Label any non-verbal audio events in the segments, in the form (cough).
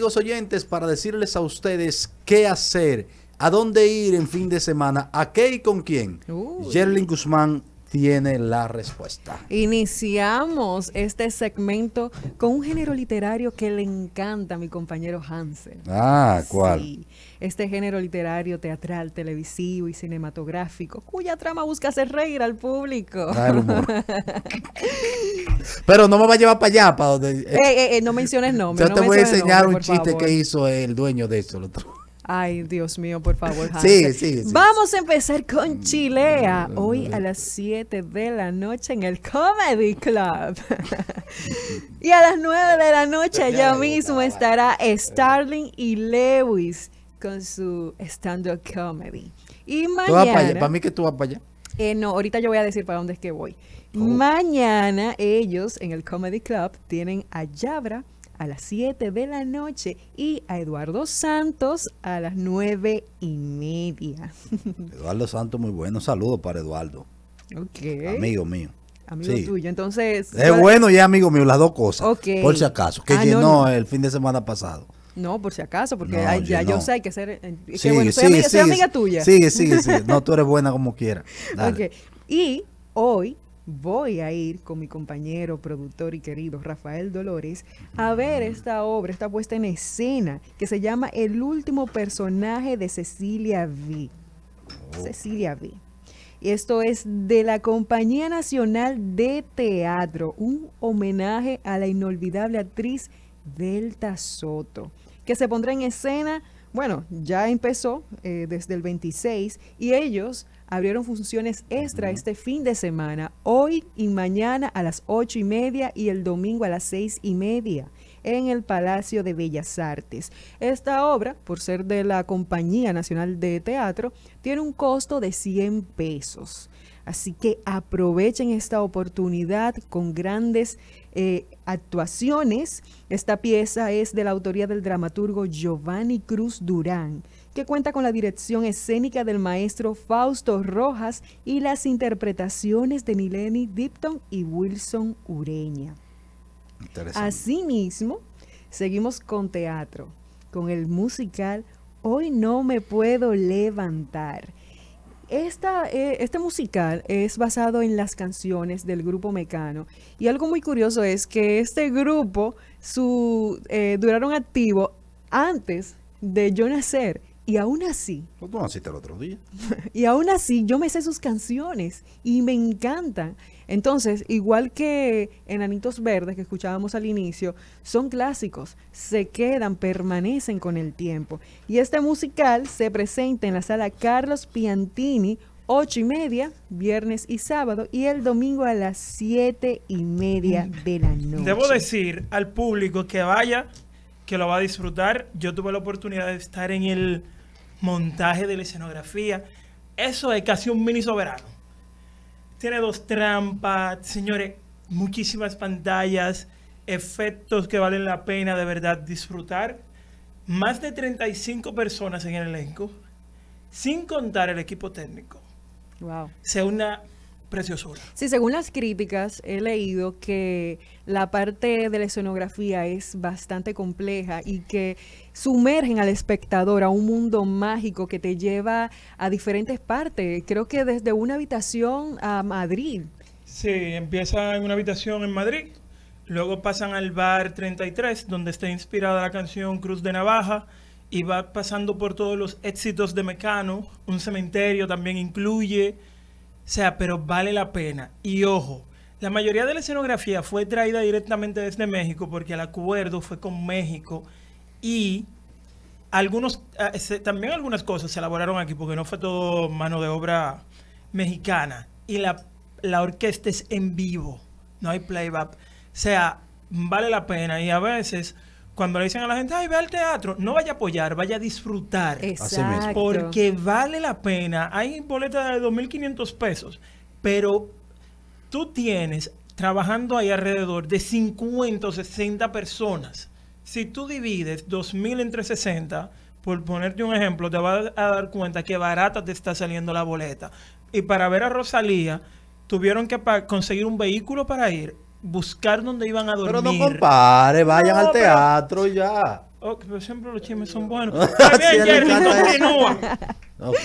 amigos oyentes, para decirles a ustedes qué hacer, a dónde ir en fin de semana, a qué y con quién. Yerling Guzmán tiene la respuesta. Iniciamos este segmento con un género literario que le encanta a mi compañero Hansen. Ah, ¿cuál? este género literario teatral, televisivo y cinematográfico, cuya trama busca hacer reír al público. Ah, (laughs) Pero no me va a llevar para allá, para donde... Eh, eh, eh, no menciones nombres. Yo te voy a enseñar un chiste que hizo el dueño de eso otro. Ay, Dios mío, por favor. Sí, sí, sí, Vamos a empezar con mm, Chilea mm, mm, hoy a las 7 de la noche en el Comedy Club. (laughs) y a las 9 de la noche ya mismo estará Starling y Lewis con su stand-up comedy. Y mañana... Para, allá. para mí que tú vas para allá. Eh, no, ahorita yo voy a decir para dónde es que voy. Mañana ellos en el Comedy Club tienen a Yabra a las 7 de la noche y a Eduardo Santos a las 9 y media. (laughs) Eduardo Santos, muy bueno. Saludos para Eduardo. Okay. Amigo mío. Amigo tuyo, entonces... Es bueno y amigo mío, las dos cosas. Por si acaso, que ah, llenó el fin de semana pasado. No, por si acaso, porque ya yo sé que ser. Eh, soy, amiga, tuya. Sí, sigue, sí, No, tú eres buena como quieras. (laughs) Okay. Y hoy voy a ir con mi compañero, productor y querido Rafael Dolores a ver esta obra, esta puesta en escena, que se llama El último personaje de Cecilia V. Cecilia V. Y esto es de la Compañía Nacional de Teatro, un homenaje a la inolvidable actriz Delta Soto, que se pondrá en escena, bueno, ya empezó eh, desde el 26 y ellos abrieron funciones extra este fin de semana, hoy y mañana a las ocho y media y el domingo a las seis y media en el Palacio de Bellas Artes. Esta obra, por ser de la Compañía Nacional de Teatro, tiene un costo de 100 pesos. Así que aprovechen esta oportunidad con grandes eh, actuaciones. Esta pieza es de la autoría del dramaturgo Giovanni Cruz Durán, que cuenta con la dirección escénica del maestro Fausto Rojas y las interpretaciones de Mileni Dipton y Wilson Ureña. Asimismo, seguimos con teatro, con el musical Hoy no me puedo levantar eh, este musical es basado en las canciones del grupo Mecano y algo muy curioso es que este grupo su, eh, duraron activo antes de yo nacer y aún así... naciste el otro día? (laughs) y aún así yo me sé sus canciones y me encantan. Entonces, igual que Enanitos Verdes que escuchábamos al inicio, son clásicos, se quedan, permanecen con el tiempo. Y este musical se presenta en la sala Carlos Piantini 8 y media, viernes y sábado, y el domingo a las 7 y media mm. de la noche. Debo decir al público que vaya, que lo va a disfrutar. Yo tuve la oportunidad de estar en el montaje de la escenografía. Eso es casi un mini soberano. Tiene dos trampas, señores, muchísimas pantallas, efectos que valen la pena de verdad disfrutar. Más de 35 personas en el elenco, sin contar el equipo técnico. Wow. sea, una preciosura. Sí, según las críticas he leído que la parte de la escenografía es bastante compleja y que sumergen al espectador a un mundo mágico que te lleva a diferentes partes. Creo que desde una habitación a Madrid. Sí, empieza en una habitación en Madrid, luego pasan al bar 33, donde está inspirada la canción Cruz de Navaja y va pasando por todos los éxitos de Mecano, un cementerio también incluye o sea, pero vale la pena. Y ojo, la mayoría de la escenografía fue traída directamente desde México porque el acuerdo fue con México y algunos, ah, también algunas cosas se elaboraron aquí porque no fue todo mano de obra mexicana. Y la, la orquesta es en vivo, no hay playback. O sea, vale la pena y a veces cuando le dicen a la gente, ay, ve al teatro, no vaya a apoyar, vaya a disfrutar. Porque vale la pena. Hay boletas de 2.500 pesos, pero tú tienes trabajando ahí alrededor de 50 o 60 personas. Si tú divides 2.000 entre 60, por ponerte un ejemplo, te vas a dar cuenta que barata te está saliendo la boleta. Y para ver a Rosalía, tuvieron que conseguir un vehículo para ir buscar dónde iban a dormir. Pero no compare, vayan al teatro y ya. Ok, pero siempre los chismes son buenos. Está bien, (laughs) Jerry, continúa. Ok.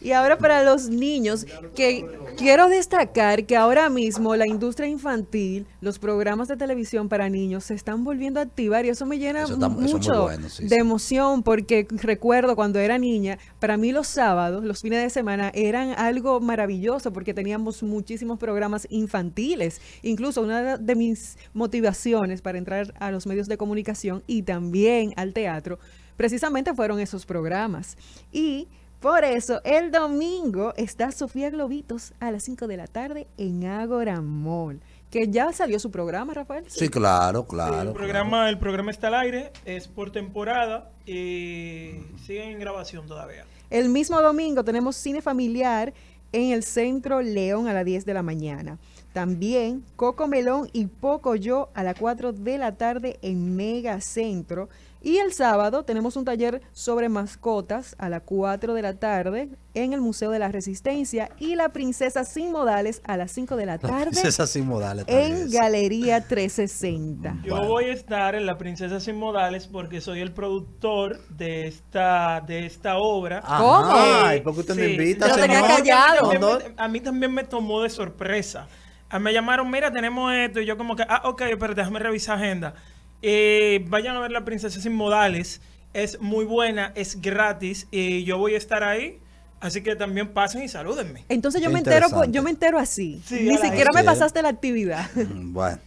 Y ahora para los niños, que quiero destacar que ahora mismo la industria infantil, los programas de televisión para niños se están volviendo a activar y eso me llena mucho de emoción porque recuerdo cuando era niña, para mí los sábados, los fines de semana eran algo maravilloso porque teníamos muchísimos programas infantiles. Incluso una de mis motivaciones para entrar a los medios de comunicación y también al teatro precisamente fueron esos programas. Y por eso, el domingo está Sofía Globitos a las 5 de la tarde en Agora Mall. Que ya salió su programa, Rafael. Sí, claro, claro. El programa, está al aire, es por temporada y eh, sigue en grabación todavía. El mismo domingo tenemos cine familiar en el Centro León a las 10 de la mañana. También Coco Melón y Poco Yo a las 4 de la tarde en Mega Centro. Y el sábado tenemos un taller sobre mascotas a las 4 de la tarde en el Museo de la Resistencia y la Princesa Sin Modales a las 5 de la tarde. La princesa Sin Modales. En Galería 360. Yo voy a estar en La Princesa Sin Modales porque soy el productor de esta, de esta obra. ¿Cómo? Ay, ¿por qué usted me invita? Yo tenía callado. A mí también me tomó de sorpresa. Ah, me llamaron, mira, tenemos esto. Y yo como que, ah, ok, pero déjame revisar agenda. Eh, vayan a ver La Princesa Sin Modales. Es muy buena, es gratis y yo voy a estar ahí. Así que también pasen y salúdenme. Entonces yo me entero yo me entero así. Ni siquiera me pasaste la actividad. (laughs) Mm, bueno,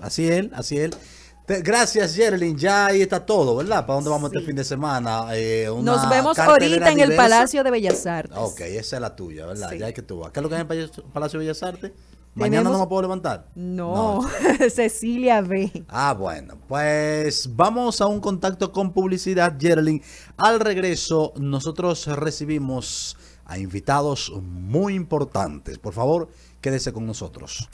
así es así es. Gracias, Gerlin. Ya ahí está todo, ¿verdad? ¿Para dónde vamos este fin de semana? Eh, Nos vemos ahorita en el Palacio de Bellas Artes. Ok, esa es la tuya, ¿verdad? Ya hay que tú ¿Qué es lo que hay en el Palacio de Bellas Artes? Mañana no me puedo levantar. No, (laughs) Cecilia ve. Ah, bueno, pues vamos a un contacto con publicidad, Geraldine. Al regreso, nosotros recibimos a invitados muy importantes. Por favor, quédese con nosotros.